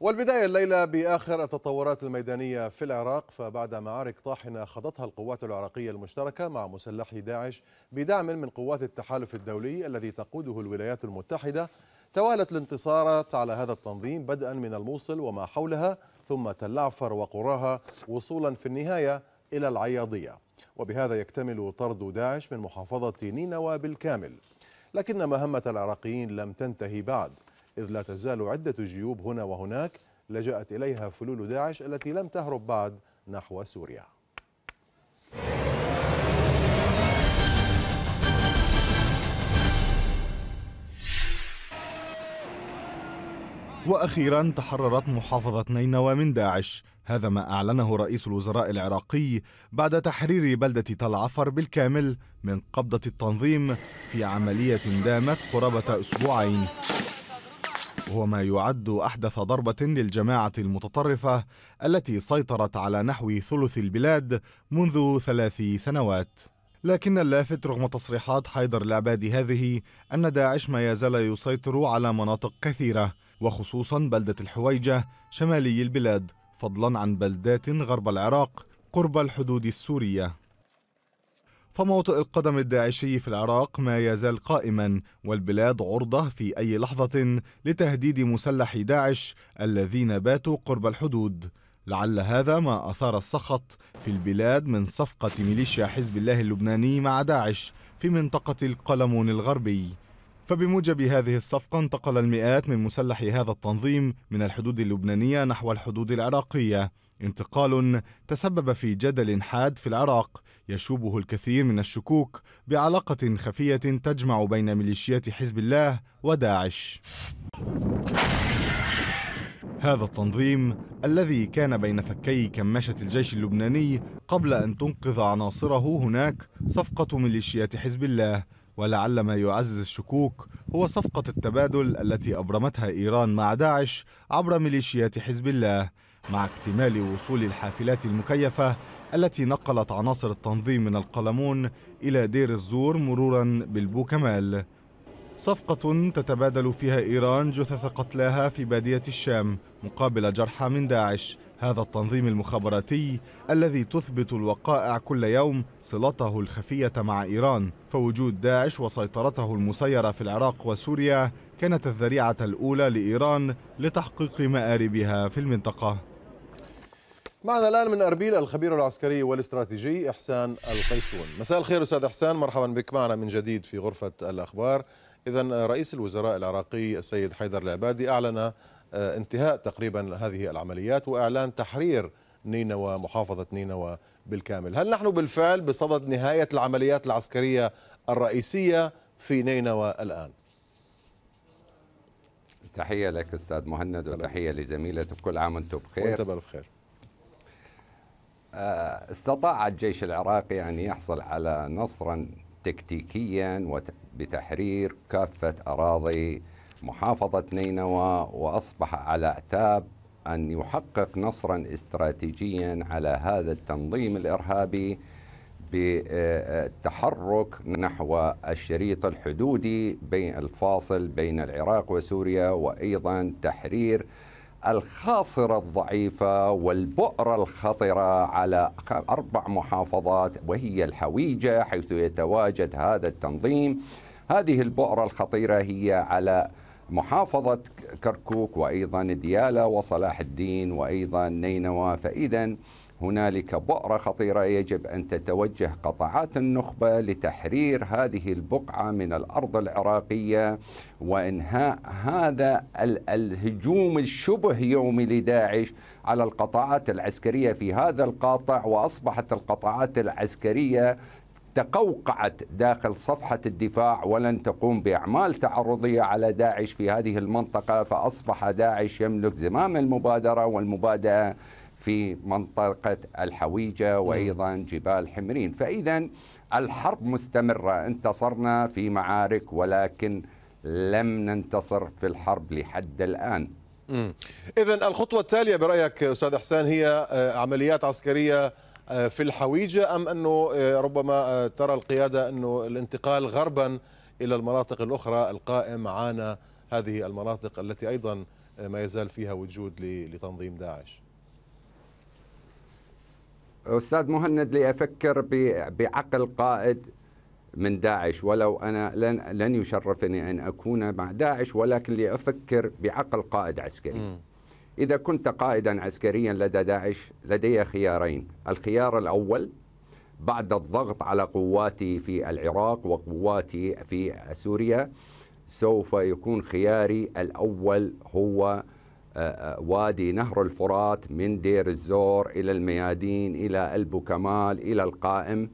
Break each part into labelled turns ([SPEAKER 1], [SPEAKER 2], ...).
[SPEAKER 1] والبداية الليلة بآخر التطورات الميدانية في العراق فبعد معارك طاحنة خاضتها القوات العراقية المشتركة مع مسلحي داعش بدعم من قوات التحالف الدولي الذي تقوده الولايات المتحدة توالت الانتصارات على هذا التنظيم بدءا من الموصل وما حولها ثم تلعفر وقراها وصولا في النهاية إلى العياضية وبهذا يكتمل طرد داعش من محافظة نينوى بالكامل لكن مهمة العراقيين لم تنتهي بعد إذ لا تزال عدة جيوب هنا وهناك لجأت إليها فلول داعش التي لم تهرب بعد نحو سوريا
[SPEAKER 2] وأخيرا تحررت محافظة نينوى من داعش هذا ما أعلنه رئيس الوزراء العراقي بعد تحرير بلدة تل عفر بالكامل من قبضة التنظيم في عملية دامت قرابة أسبوعين وهو ما يعد أحدث ضربة للجماعة المتطرفة التي سيطرت على نحو ثلث البلاد منذ ثلاث سنوات لكن اللافت رغم تصريحات حيدر العبادي هذه أن داعش ما يزال يسيطر على مناطق كثيرة وخصوصا بلدة الحويجة شمالي البلاد فضلا عن بلدات غرب العراق قرب الحدود السورية فموطئ القدم الداعشي في العراق ما يزال قائما والبلاد عرضة في أي لحظة لتهديد مسلح داعش الذين باتوا قرب الحدود لعل هذا ما أثار السخط في البلاد من صفقة ميليشيا حزب الله اللبناني مع داعش في منطقة القلمون الغربي فبموجب هذه الصفقة انتقل المئات من مسلحي هذا التنظيم من الحدود اللبنانية نحو الحدود العراقية انتقال تسبب في جدل حاد في العراق يشوبه الكثير من الشكوك بعلاقة خفية تجمع بين ميليشيات حزب الله وداعش. هذا التنظيم الذي كان بين فكي كماشة الجيش اللبناني قبل أن تنقذ عناصره هناك صفقة ميليشيات حزب الله ولعل ما يعزز الشكوك هو صفقة التبادل التي أبرمتها إيران مع داعش عبر ميليشيات حزب الله مع اكتمال وصول الحافلات المكيفة التي نقلت عناصر التنظيم من القلمون إلى دير الزور مرورا بالبوكمال صفقة تتبادل فيها إيران جثث قتلاها في بادية الشام مقابل جرحى من داعش هذا التنظيم المخابراتي الذي تثبت الوقائع كل يوم صلته الخفية مع إيران فوجود داعش وسيطرته المسيرة في العراق وسوريا كانت الذريعة الأولى لإيران لتحقيق مآربها في المنطقة
[SPEAKER 1] معنا الآن من أربيل الخبير العسكري والاستراتيجي إحسان القيسون مساء الخير أستاذ إحسان مرحبا بك معنا من جديد في غرفة الأخبار إذا رئيس الوزراء العراقي السيد حيدر العبادي أعلن آه، انتهاء تقريبا هذه العمليات وإعلان تحرير نينوى محافظة نينوى بالكامل هل نحن بالفعل بصدد نهاية العمليات العسكرية الرئيسية في نينوى
[SPEAKER 3] الآن؟ تحية لك أستاذ مهند وتحية لزميلتك كل عام وأنتم بخير وأنت بألف خير آه، استطاع الجيش العراقي أن يحصل على نصرا تكتيكيا بتحرير كافة أراضي محافظة نينوى وأصبح على اعتاب أن يحقق نصرا استراتيجيا على هذا التنظيم الإرهابي بالتحرك نحو الشريط الحدودي بين الفاصل بين العراق وسوريا وأيضا تحرير الخاصرة الضعيفة والبؤرة الخطرة على أربع محافظات وهي الحويجة حيث يتواجد هذا التنظيم هذه البؤرة الخطيرة هي على محافظة كركوك وأيضا ديالى وصلاح الدين وأيضا نينوى فإذا هنالك بؤره خطيره يجب ان تتوجه قطاعات النخبه لتحرير هذه البقعه من الارض العراقيه وانهاء هذا الهجوم الشبه يومي لداعش على القطاعات العسكريه في هذا القاطع واصبحت القطاعات العسكريه تقوقعت داخل صفحة الدفاع ولن تقوم بأعمال تعرضية على داعش في هذه المنطقة فأصبح داعش يملك زمام المبادرة والمبادئة في منطقة الحويجة وأيضا جبال حمرين فإذا الحرب مستمرة انتصرنا في معارك ولكن لم ننتصر في الحرب لحد الآن
[SPEAKER 1] إذا الخطوة التالية برأيك أستاذ حسان هي آه، عمليات عسكرية آه، في الحويجة أم أنه آه، ربما ترى القيادة أنه الانتقال غربا إلى المناطق الأخرى القائم عانى هذه المناطق التي أيضا ما يزال فيها وجود لتنظيم داعش
[SPEAKER 3] استاذ مهند لي افكر بعقل قائد من داعش ولو انا لن لن يشرفني ان اكون مع داعش ولكن لافكر بعقل قائد عسكري. اذا كنت قائدا عسكريا لدى داعش لدي خيارين، الخيار الاول بعد الضغط على قواتي في العراق وقواتي في سوريا سوف يكون خياري الاول هو وادي نهر الفرات من دير الزور إلى الميادين إلى البوكمال إلى القائم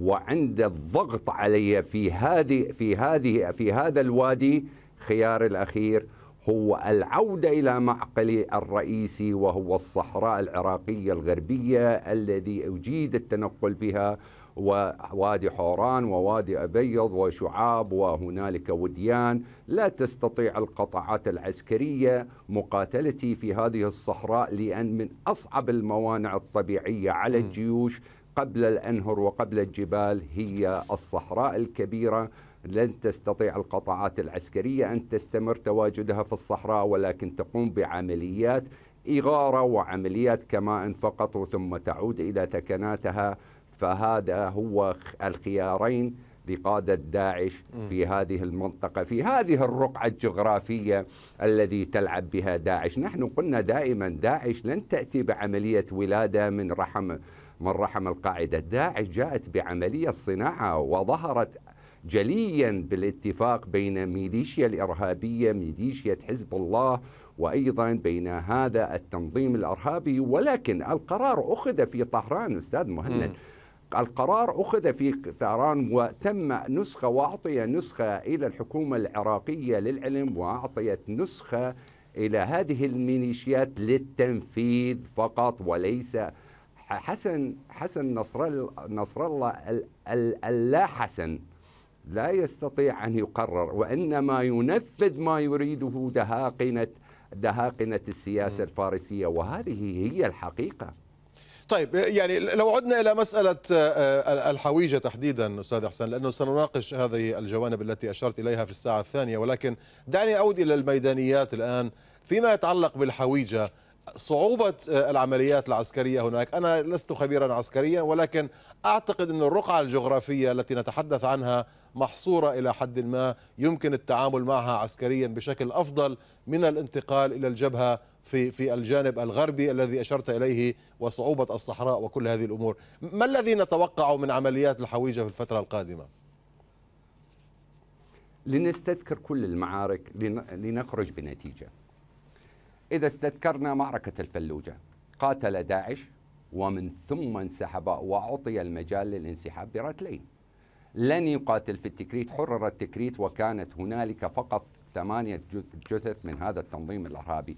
[SPEAKER 3] وعند الضغط علي في هذه في هذه في هذا الوادي خيار الأخير هو العودة إلى معقلي الرئيسي وهو الصحراء العراقية الغربية الذي أجيد التنقل بها ووادي حوران ووادي أبيض وشعاب وهنالك وديان لا تستطيع القطاعات العسكرية مقاتلتي في هذه الصحراء لأن من أصعب الموانع الطبيعية على الجيوش قبل الأنهر وقبل الجبال هي الصحراء الكبيرة لن تستطيع القطاعات العسكرية أن تستمر تواجدها في الصحراء ولكن تقوم بعمليات إغارة وعمليات كمائن فقط ثم تعود إلى تكناتها فهذا هو الخيارين لقادة داعش في هذه المنطقة في هذه الرقعة الجغرافية الذي تلعب بها داعش نحن قلنا دائما داعش لن تأتي بعملية ولادة من رحم من رحم القاعدة داعش جاءت بعملية صناعة وظهرت جليا بالاتفاق بين ميليشيا الإرهابية ميليشيا حزب الله وأيضا بين هذا التنظيم الإرهابي ولكن القرار أخذ في طهران أستاذ مهند القرار أخذ في طهران وتم نسخة وأعطي نسخة إلى الحكومة العراقية للعلم وأعطيت نسخة إلى هذه الميليشيات للتنفيذ فقط وليس حسن حسن نصر نصر الله اللا حسن لا يستطيع أن يقرر وإنما ينفذ ما يريده دهاقنة دهاقنة السياسة الفارسية وهذه هي الحقيقة
[SPEAKER 1] طيب يعني لو عدنا الى مساله آه، آه، الحويجه تحديدا استاذ حسن لانه سنناقش هذه الجوانب التي اشرت اليها في الساعه الثانيه ولكن دعني اعود الى الميدانيات الان فيما يتعلق بالحويجه صعوبة آه، العمليات العسكرية هناك أنا لست خبيرا عسكريا ولكن أعتقد أن الرقعة الجغرافية التي نتحدث عنها محصورة إلى حد ما يمكن التعامل معها عسكريا بشكل أفضل من الانتقال إلى الجبهة في في الجانب الغربي الذي أشرت إليه وصعوبة الصحراء وكل هذه الأمور ما الذي
[SPEAKER 3] نتوقعه من عمليات الحويجة في الفترة القادمة؟ لنستذكر كل المعارك لنخرج بنتيجه إذا استذكرنا معركة الفلوجة قاتل داعش ومن ثم انسحب وأعطي المجال للانسحاب برتلين لن يقاتل في التكريت حرر التكريت وكانت هنالك فقط ثمانية جثث من هذا التنظيم الإرهابي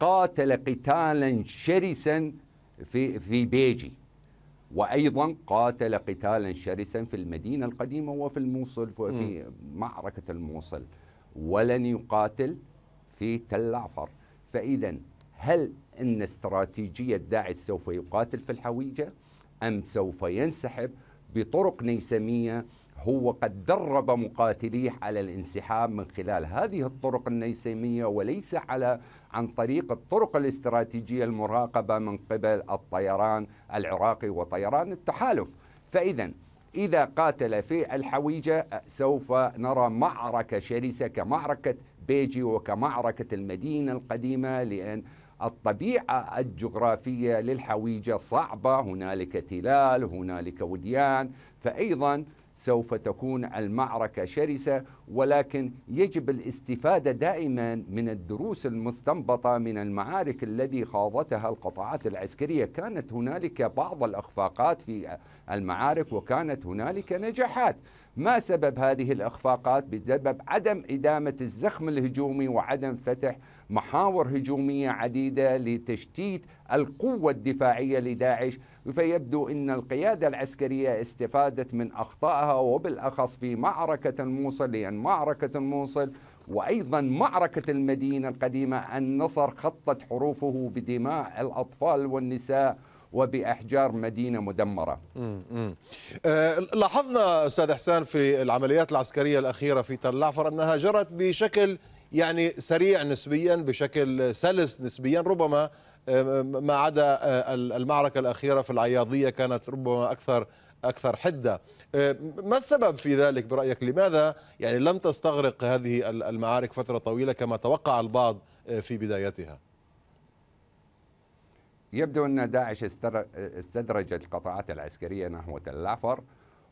[SPEAKER 3] قاتل قتالا شرسا في, في بيجي وأيضا قاتل قتالا شرسا في المدينة القديمة وفي الموصل وفي معركة الموصل ولن يقاتل في تل عفر فإذا هل أن استراتيجية داعش سوف يقاتل في الحويجة أم سوف ينسحب بطرق نيسمية هو قد درب مقاتليه على الانسحاب من خلال هذه الطرق النيسمية وليس على عن طريق الطرق الاستراتيجية المراقبة من قبل الطيران العراقي وطيران التحالف فإذا إذا قاتل في الحويجة سوف نرى معركة شرسة كمعركة بيجي وكمعركة المدينة القديمة لأن الطبيعة الجغرافية للحويجة صعبة هنالك تلال هنالك وديان فأيضا سوف تكون المعركة شرسة ولكن يجب الاستفادة دائما من الدروس المستنبطة من المعارك التي خاضتها القطاعات العسكرية كانت هنالك بعض الأخفاقات في المعارك وكانت هنالك نجاحات ما سبب هذه الإخفاقات بسبب عدم إدامة الزخم الهجومي وعدم فتح محاور هجومية عديدة لتشتيت القوة الدفاعية لداعش فيبدو أن القيادة العسكرية استفادت من أخطائها وبالأخص في معركة الموصل لأن عن معركة الموصل وأيضا معركة المدينة القديمة النصر خطت حروفه بدماء الأطفال والنساء وبأحجار مدينة مدمرة آه، لاحظنا أستاذ حسان في العمليات العسكرية الأخيرة في تل العفر
[SPEAKER 1] أنها جرت بشكل يعني سريع نسبيا بشكل سلس نسبيا ربما آه، ما عدا آه، المعركة الأخيرة في العياضية كانت ربما أكثر أكثر حدة أه، ما السبب في ذلك برأيك لماذا يعني لم تستغرق
[SPEAKER 3] هذه المعارك فترة طويلة كما توقع البعض أه، في بدايتها يبدو أن داعش استدرجت القطاعات العسكرية نحو تلافر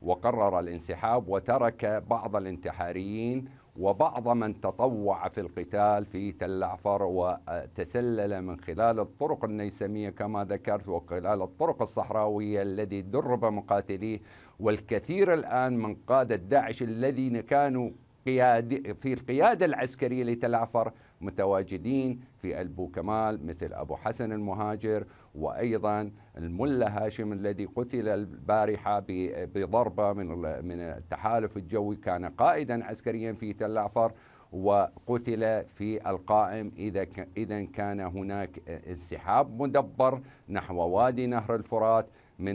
[SPEAKER 3] وقرر الانسحاب وترك بعض الانتحاريين وبعض من تطوع في القتال في تل عفر وتسلل من خلال الطرق النيسمية كما ذكرت وخلال الطرق الصحراوية الذي درب مقاتليه والكثير الآن من قادة داعش الذين كانوا قيادة في القيادة العسكرية لتل عفر متواجدين في البوكمال مثل أبو حسن المهاجر وايضا الملا هاشم الذي قتل البارحه بضربه من من التحالف الجوي كان قائدا عسكريا في تل عفر وقتل في القائم اذا اذا كان هناك انسحاب مدبر نحو وادي نهر الفرات من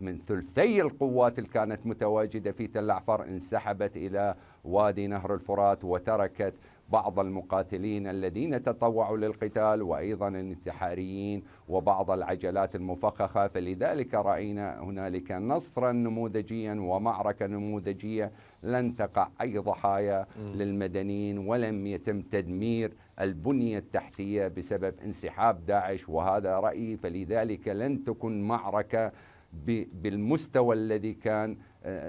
[SPEAKER 3] من ثلثي القوات اللي كانت متواجده في تل عفر انسحبت الى وادي نهر الفرات وتركت بعض المقاتلين الذين تطوعوا للقتال وأيضا الانتحاريين وبعض العجلات المفخخة فلذلك رأينا هنالك نصرا نموذجيا ومعركة نموذجية لن تقع أي ضحايا للمدنيين ولم يتم تدمير البنية التحتية بسبب انسحاب داعش وهذا رأيي فلذلك لن تكن معركة بالمستوى الذي كان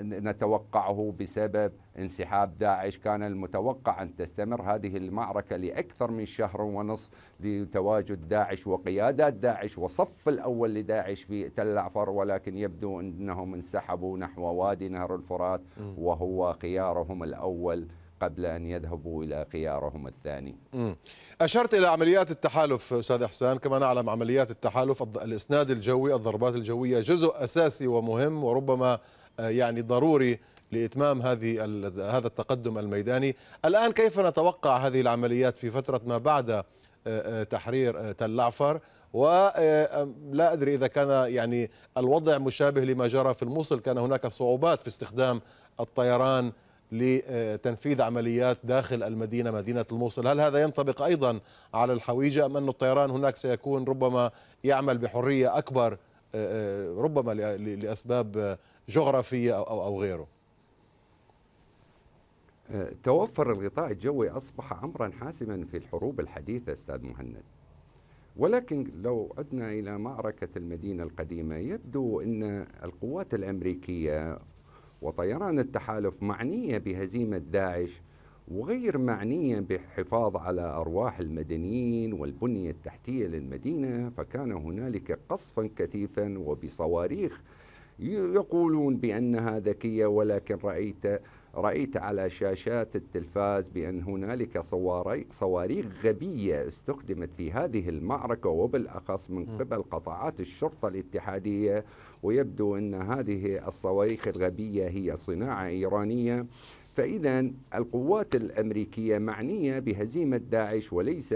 [SPEAKER 3] نتوقعه بسبب انسحاب داعش كان المتوقع أن تستمر هذه المعركة لأكثر من شهر ونصف لتواجد داعش وقيادات داعش وصف الأول لداعش في تل عفر ولكن يبدو أنهم انسحبوا نحو وادي نهر الفرات وهو خيارهم الأول قبل أن يذهبوا إلى خيارهم الثاني
[SPEAKER 1] أشرت إلى عمليات التحالف أستاذ حسان كما نعلم عمليات التحالف الإسناد الجوي الضربات الجوية جزء أساسي ومهم وربما آه، يعني ضروري لإتمام هذه هذا التقدم الميداني الآن كيف نتوقع هذه العمليات في فترة ما بعد آه، آه، تحرير تل عفر ولا أدري إذا كان يعني الوضع مشابه لما جرى في الموصل كان هناك صعوبات في استخدام الطيران لتنفيذ عمليات داخل المدينة مدينة الموصل هل هذا ينطبق أيضا على الحويجة أم أن الطيران هناك سيكون ربما يعمل بحرية أكبر ربما لأسباب
[SPEAKER 3] جغرافيه او او غيره أه، توفر الغطاء الجوي اصبح امرا حاسما في الحروب الحديثه استاذ مهند ولكن لو عدنا الى معركه المدينه القديمه يبدو ان القوات الامريكيه وطيران التحالف معنيه بهزيمه داعش وغير معنيه بالحفاظ على ارواح المدنيين والبنيه التحتيه للمدينه فكان هنالك قصفا كثيفا وبصواريخ يقولون بأنها ذكية ولكن رأيت رأيت على شاشات التلفاز بأن هنالك صواريخ غبية استخدمت في هذه المعركة وبالأخص من قبل قطاعات الشرطة الاتحادية ويبدو أن هذه الصواريخ الغبية هي صناعة إيرانية فإذا القوات الأمريكية معنية بهزيمة داعش وليس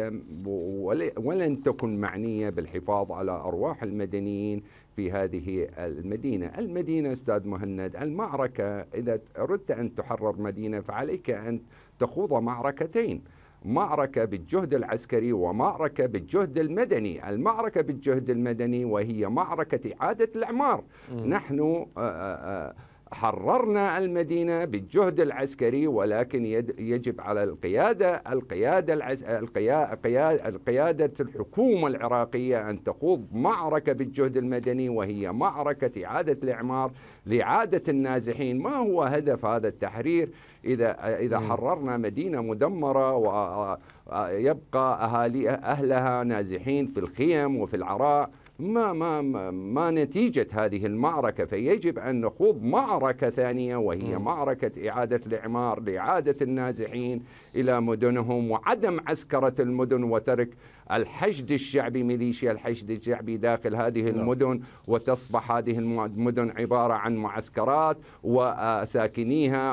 [SPEAKER 3] ولن تكن معنية بالحفاظ على أرواح المدنيين في هذه المدينة المدينة أستاذ مهند المعركة إذا أردت أن تحرر مدينة فعليك أن تخوض معركتين معركة بالجهد العسكري ومعركة بالجهد المدني المعركة بالجهد المدني وهي معركة إعادة الإعمار نحن آآ آه، آآ آه، آه، حررنا المدينة بالجهد العسكري ولكن يجب على القيادة القيادة, العس... القيادة, القيادة الحكومة العراقية أن تخوض معركة بالجهد المدني وهي معركة إعادة الإعمار لإعادة النازحين ما هو هدف هذا التحرير إذا, إذا حررنا مدينة مدمرة و... يبقى أهالي أهلها نازحين في الخيم وفي العراء ما, ما, ما, نتيجة هذه المعركة فيجب أن نخوض معركة ثانية وهي م. معركة إعادة الإعمار لإعادة النازحين إلى مدنهم وعدم عسكرة المدن وترك الحشد الشعبي ميليشيا الحشد الشعبي داخل هذه نعم. المدن وتصبح هذه المدن عبارة عن معسكرات وساكنيها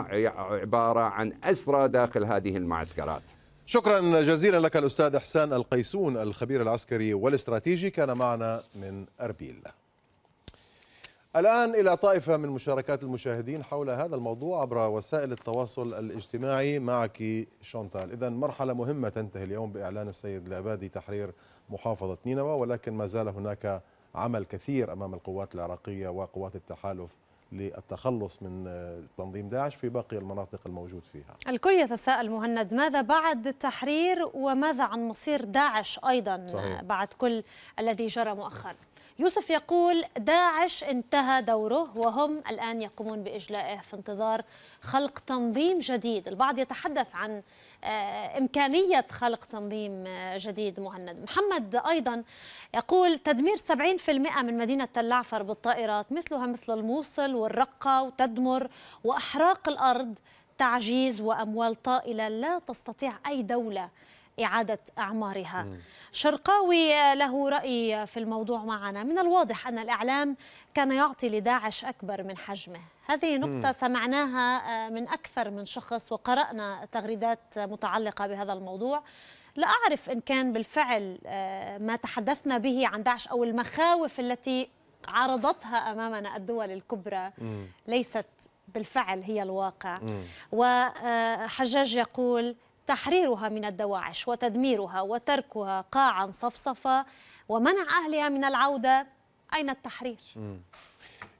[SPEAKER 3] عبارة عن أسرى داخل هذه المعسكرات
[SPEAKER 1] شكرا جزيلا لك الأستاذ إحسان القيسون الخبير العسكري والاستراتيجي كان معنا من أربيل الآن إلى طائفة من مشاركات المشاهدين حول هذا الموضوع عبر وسائل التواصل الاجتماعي معك شونتال إذا مرحلة مهمة تنتهي اليوم بإعلان السيد العبادي تحرير محافظة نينوى ولكن ما زال هناك عمل كثير أمام القوات العراقية وقوات التحالف للتخلص من آه، تنظيم داعش في باقي المناطق الموجود فيها
[SPEAKER 4] الكل يتساءل مهند ماذا بعد التحرير وماذا عن مصير داعش أيضا صحيح. بعد كل الذي جرى مؤخرا يوسف يقول داعش انتهى دوره وهم الآن يقومون بإجلائه في انتظار خلق تنظيم جديد البعض يتحدث عن آه، إمكانية خلق تنظيم آه، جديد مهند محمد أيضا يقول تدمير 70% من مدينة تلعفر بالطائرات مثلها مثل الموصل والرقة وتدمر وإحراق الأرض تعجيز وأموال طائلة لا تستطيع أي دولة إعادة أعمارها شرقاوي له رأي في الموضوع معنا من الواضح أن الإعلام كان يعطي لداعش أكبر من حجمه هذه نقطة سمعناها آه، من أكثر من شخص وقرأنا تغريدات متعلقة بهذا الموضوع لا أعرف إن كان بالفعل آه، ما تحدثنا به عن داعش أو المخاوف التي عرضتها أمامنا الدول الكبرى ليست بالفعل هي الواقع وحجاج آه، يقول تحريرها من الدواعش وتدميرها وتركها قاعا صفصفة ومنع أهلها من العودة أين التحرير؟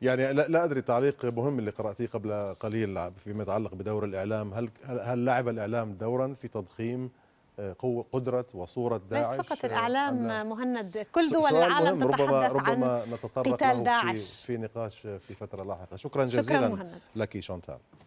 [SPEAKER 1] يعني لا, لا ادري تعليق مهم اللي قراتيه قبل قليل فيما يتعلق بدور الاعلام هل هل لعب الاعلام دورا في تضخيم آه، قوة قدرة وصورة داعش ليس فقط آه، الإعلام
[SPEAKER 4] مهند كل دول العالم تتحدث ربما ربما نتطرق قتال داعش
[SPEAKER 1] في, في نقاش في فترة لاحقة شكرا جزيلا شكرا مهند. لك شانتال